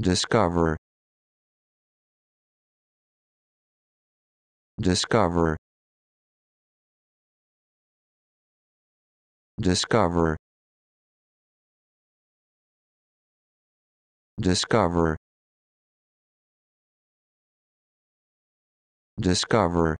discover discover discover discover discover